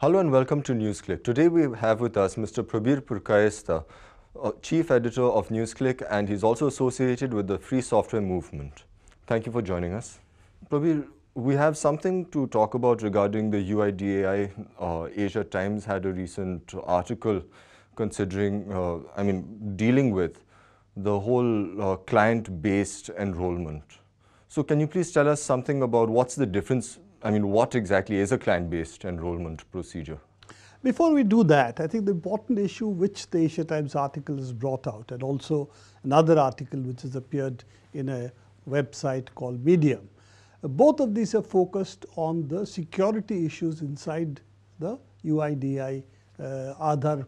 Hello and welcome to NewsClick. Today we have with us Mr. Prabir Purkayesta, uh, Chief Editor of NewsClick and he's also associated with the free software movement. Thank you for joining us. Prabir, we have something to talk about regarding the UIDAI. Uh, Asia Times had a recent article considering, uh, I mean, dealing with the whole uh, client-based enrollment. So can you please tell us something about what's the difference I mean, what exactly is a client-based enrollment procedure? Before we do that, I think the important issue which the Asia Times article has brought out and also another article which has appeared in a website called Medium. Both of these are focused on the security issues inside the UIDI uh, Aadhaar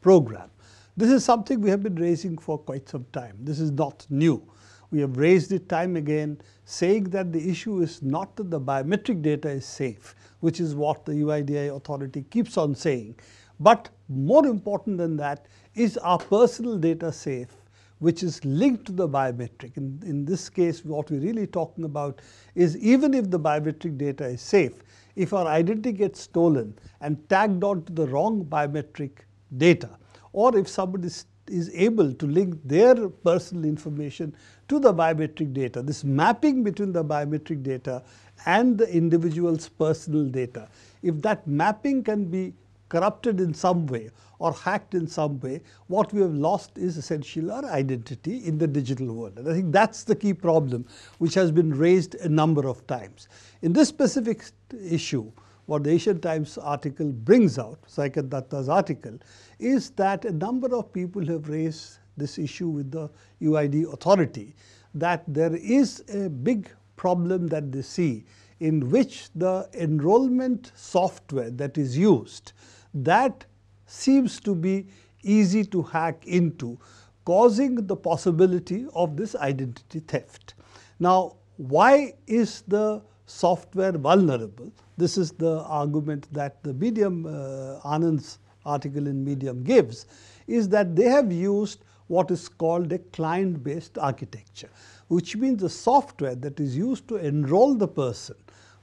program. This is something we have been raising for quite some time. This is not new. We have raised it time again, saying that the issue is not that the biometric data is safe, which is what the UIDAI authority keeps on saying. But more important than that, is our personal data safe, which is linked to the biometric. In, in this case, what we're really talking about is even if the biometric data is safe, if our identity gets stolen and tagged on to the wrong biometric data, or if somebody is able to link their personal information to the biometric data, this mapping between the biometric data and the individual's personal data. If that mapping can be corrupted in some way or hacked in some way, what we have lost is essentially our identity in the digital world. And I think that's the key problem which has been raised a number of times. In this specific issue, what the Asian Times article brings out, Saikat Datta's article, is that a number of people have raised this issue with the UID authority that there is a big problem that they see in which the enrollment software that is used that seems to be easy to hack into causing the possibility of this identity theft. Now, why is the software vulnerable. This is the argument that the Medium, uh, Anand's article in Medium gives, is that they have used what is called a client-based architecture, which means the software that is used to enroll the person,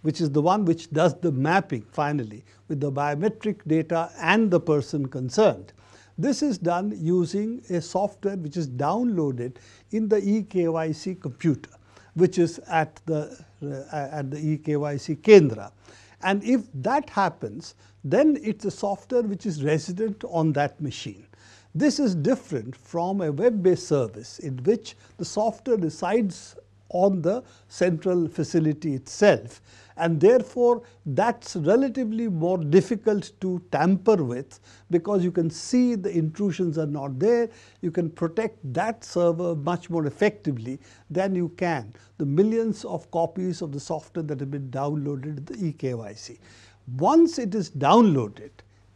which is the one which does the mapping finally with the biometric data and the person concerned. This is done using a software which is downloaded in the eKYC computer which is at the, uh, uh, at the EKYC Kendra. And if that happens, then it's a software which is resident on that machine. This is different from a web-based service in which the software resides on the central facility itself. And therefore, that's relatively more difficult to tamper with because you can see the intrusions are not there. You can protect that server much more effectively than you can the millions of copies of the software that have been downloaded, the eKYC. Once it is downloaded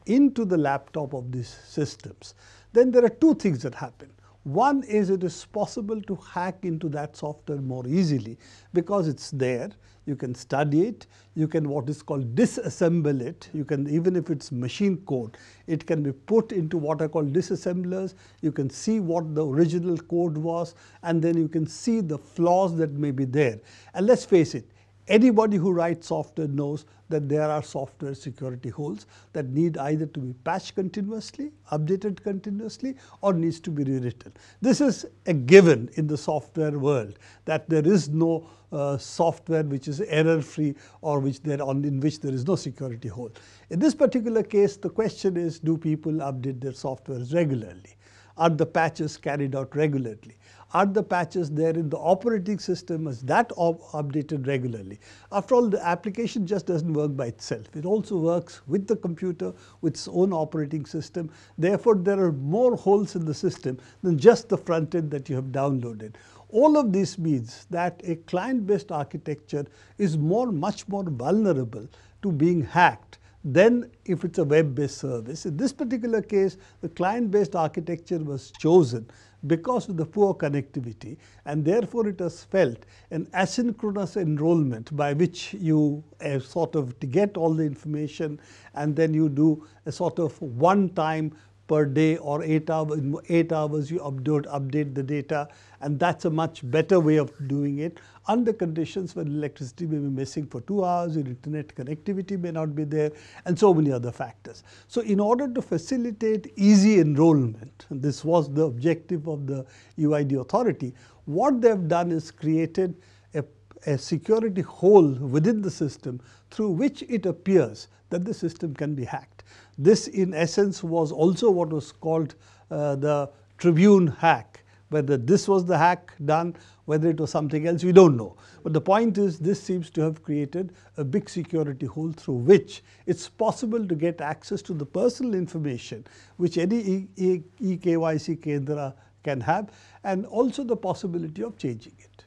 into the laptop of these systems, then there are two things that happen. One is it is possible to hack into that software more easily because it's there. You can study it. You can what is called disassemble it. You can, even if it's machine code, it can be put into what are called disassemblers. You can see what the original code was and then you can see the flaws that may be there. And let's face it, Anybody who writes software knows that there are software security holes that need either to be patched continuously, updated continuously, or needs to be rewritten. This is a given in the software world that there is no uh, software which is error free or which there on in which there is no security hole. In this particular case, the question is do people update their software regularly? Are the patches carried out regularly? Are the patches there in the operating system? Is that updated regularly? After all, the application just doesn't work by itself. It also works with the computer, with its own operating system. Therefore, there are more holes in the system than just the front end that you have downloaded. All of this means that a client-based architecture is more, much more vulnerable to being hacked than if it's a web-based service. In this particular case, the client-based architecture was chosen because of the poor connectivity and therefore it was felt an asynchronous enrollment by which you sort of get all the information and then you do a sort of one-time per day or eight hours, eight hours you update, update the data and that's a much better way of doing it under conditions when electricity may be missing for two hours, your internet connectivity may not be there and so many other factors. So in order to facilitate easy enrollment, this was the objective of the UID authority, what they've done is created a, a security hole within the system through which it appears that the system can be hacked. This in essence was also what was called uh, the Tribune hack. Whether this was the hack done, whether it was something else, we don't know. But the point is this seems to have created a big security hole through which it's possible to get access to the personal information which any EKYC Kendra can have and also the possibility of changing it.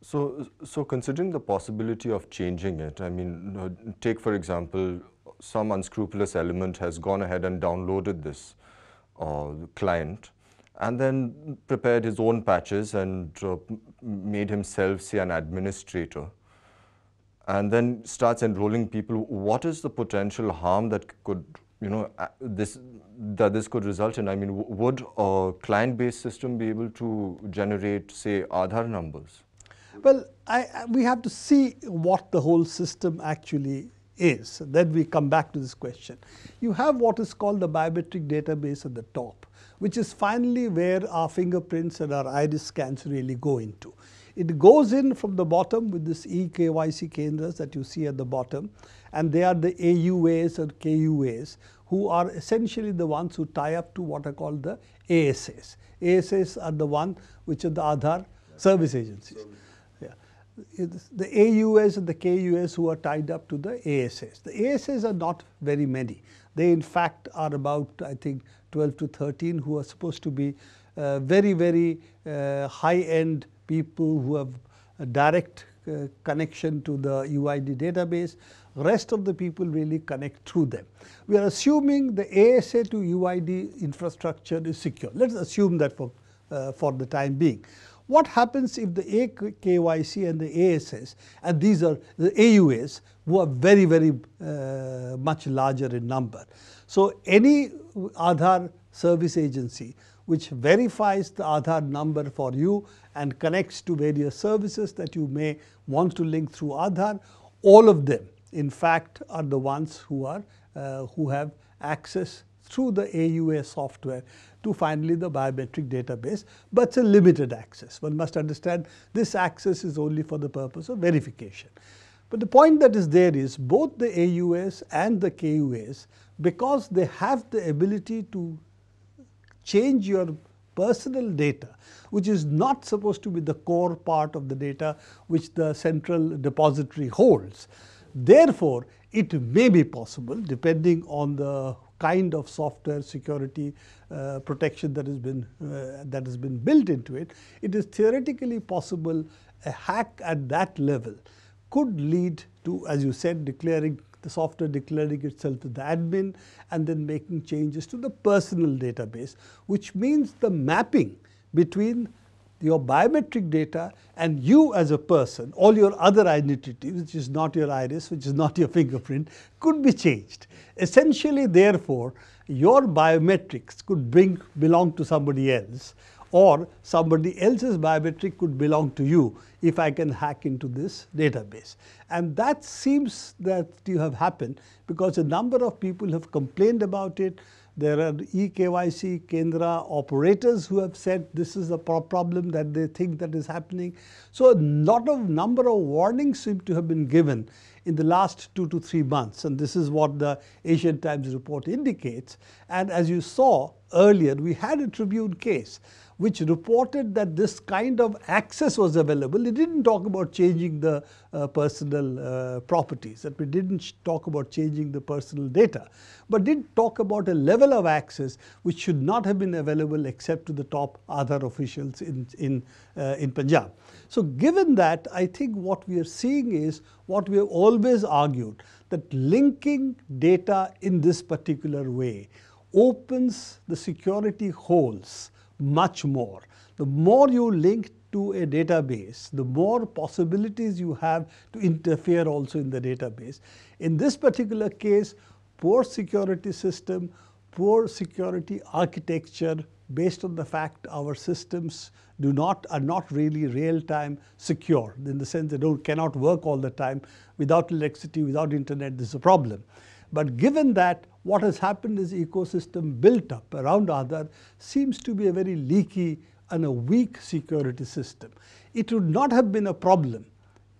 So, so considering the possibility of changing it, I mean, uh, take for example, some unscrupulous element has gone ahead and downloaded this uh, client and then prepared his own patches and uh, made himself, say, an administrator and then starts enrolling people. What is the potential harm that could, you know, uh, this that this could result in? I mean, would a client-based system be able to generate, say, Aadhaar numbers? Well, I, I, we have to see what the whole system actually is. Then we come back to this question. You have what is called the biometric database at the top, which is finally where our fingerprints and our iris scans really go into. It goes in from the bottom with this eKYC kendras that you see at the bottom, and they are the AUAs or KUAs who are essentially the ones who tie up to what are called the ASAs. ASAs are the one which are the Aadhaar service agencies. Service the AUS and the KUS who are tied up to the ASS. The ASS are not very many. They in fact are about I think 12 to 13 who are supposed to be uh, very very uh, high end people who have a direct uh, connection to the UID database. Rest of the people really connect through them. We are assuming the ASA to UID infrastructure is secure. Let's assume that for, uh, for the time being. What happens if the AKYC and the ASS, and these are the AUAs, who are very, very uh, much larger in number. So any Aadhaar service agency which verifies the Aadhaar number for you and connects to various services that you may want to link through Aadhaar, all of them in fact are the ones who are uh, who have access through the AUA software to finally the biometric database, but it's a limited access. One must understand this access is only for the purpose of verification. But the point that is there is both the AUS and the KUS, because they have the ability to change your personal data, which is not supposed to be the core part of the data which the central depository holds. Therefore, it may be possible, depending on the kind of software security uh, protection that has been uh, that has been built into it, it is theoretically possible a hack at that level could lead to, as you said, declaring the software declaring itself to the admin and then making changes to the personal database, which means the mapping between your biometric data and you as a person, all your other identity, which is not your iris, which is not your fingerprint, could be changed. Essentially, therefore, your biometrics could bring, belong to somebody else or somebody else's biometric could belong to you if I can hack into this database. And that seems that to have happened because a number of people have complained about it. There are eKYC Kendra operators who have said this is a problem that they think that is happening. So a lot of number of warnings seem to have been given in the last two to three months. And this is what the Asian Times report indicates. And as you saw earlier, we had a Tribune case which reported that this kind of access was available. It didn't talk about changing the uh, personal uh, properties, that we didn't talk about changing the personal data, but did talk about a level of access which should not have been available except to the top other officials in, in, uh, in Punjab. So given that, I think what we are seeing is what we have always argued, that linking data in this particular way opens the security holes much more. The more you link to a database, the more possibilities you have to interfere also in the database. In this particular case, poor security system, poor security architecture based on the fact our systems do not are not really real-time secure in the sense they don't cannot work all the time without electricity without internet this is a problem but given that what has happened is ecosystem built up around Aadhaar seems to be a very leaky and a weak security system. It would not have been a problem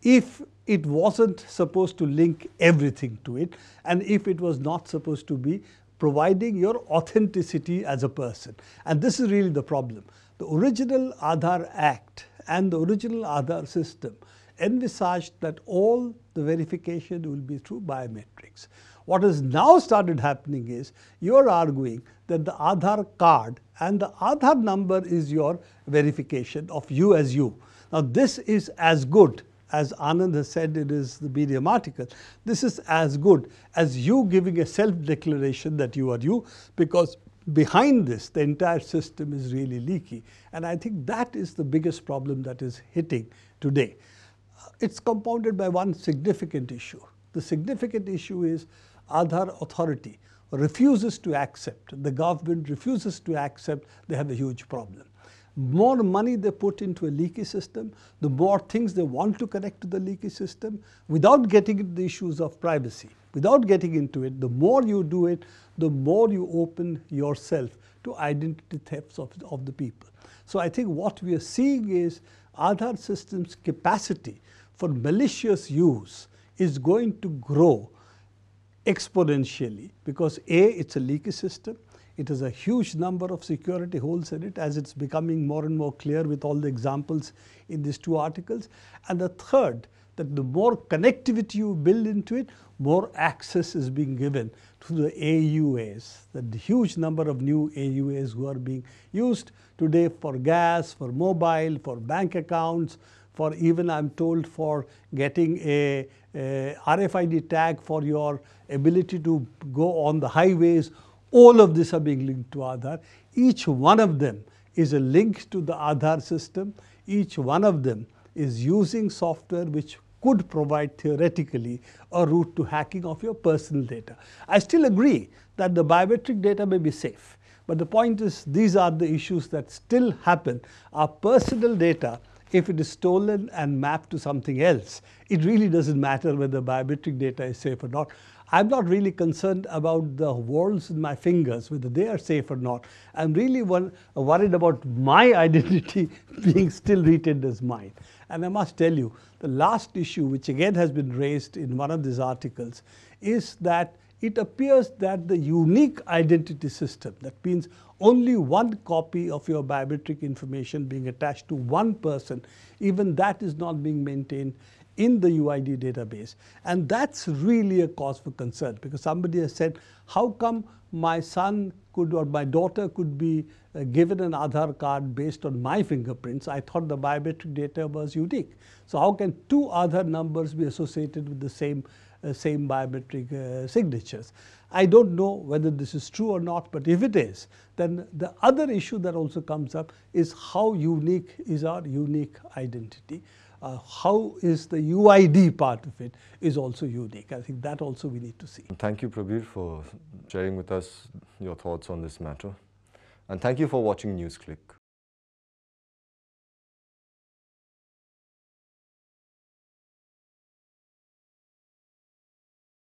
if it wasn't supposed to link everything to it and if it was not supposed to be providing your authenticity as a person. And this is really the problem. The original Aadhaar Act and the original Aadhaar system envisaged that all the verification will be through biometrics. What has now started happening is you are arguing that the Aadhaar card and the Aadhaar number is your verification of you as you. Now this is as good as Anand has said it is the medium article. This is as good as you giving a self-declaration that you are you because behind this the entire system is really leaky and I think that is the biggest problem that is hitting today. It's compounded by one significant issue. The significant issue is Aadhaar authority refuses to accept, the government refuses to accept, they have a huge problem. More money they put into a leaky system, the more things they want to connect to the leaky system without getting into the issues of privacy, without getting into it, the more you do it, the more you open yourself to identity thefts of, of the people. So I think what we are seeing is Aadhaar system's capacity for malicious use is going to grow exponentially because A, it's a leaky system. It has a huge number of security holes in it as it's becoming more and more clear with all the examples in these two articles. And the third, that the more connectivity you build into it, more access is being given to the AUAs, the huge number of new AUAs who are being used today for gas, for mobile, for bank accounts, for even I'm told for getting a uh, RFID tag for your ability to go on the highways, all of these are being linked to Aadhaar. Each one of them is a link to the Aadhaar system. Each one of them is using software which could provide theoretically a route to hacking of your personal data. I still agree that the biometric data may be safe. But the point is, these are the issues that still happen. Our personal data if it is stolen and mapped to something else, it really doesn't matter whether biometric data is safe or not. I'm not really concerned about the walls in my fingers, whether they are safe or not. I'm really one, worried about my identity being still retained as mine. And I must tell you, the last issue, which again has been raised in one of these articles, is that it appears that the unique identity system, that means only one copy of your biometric information being attached to one person, even that is not being maintained in the UID database. And that's really a cause for concern because somebody has said, how come my son could or my daughter could be uh, given an Aadhaar card based on my fingerprints? I thought the biometric data was unique. So how can two Aadhaar numbers be associated with the same uh, same biometric uh, signatures. I don't know whether this is true or not, but if it is, then the other issue that also comes up is how unique is our unique identity. Uh, how is the UID part of it is also unique. I think that also we need to see. Thank you, Prabir, for sharing with us your thoughts on this matter. And thank you for watching NewsClick.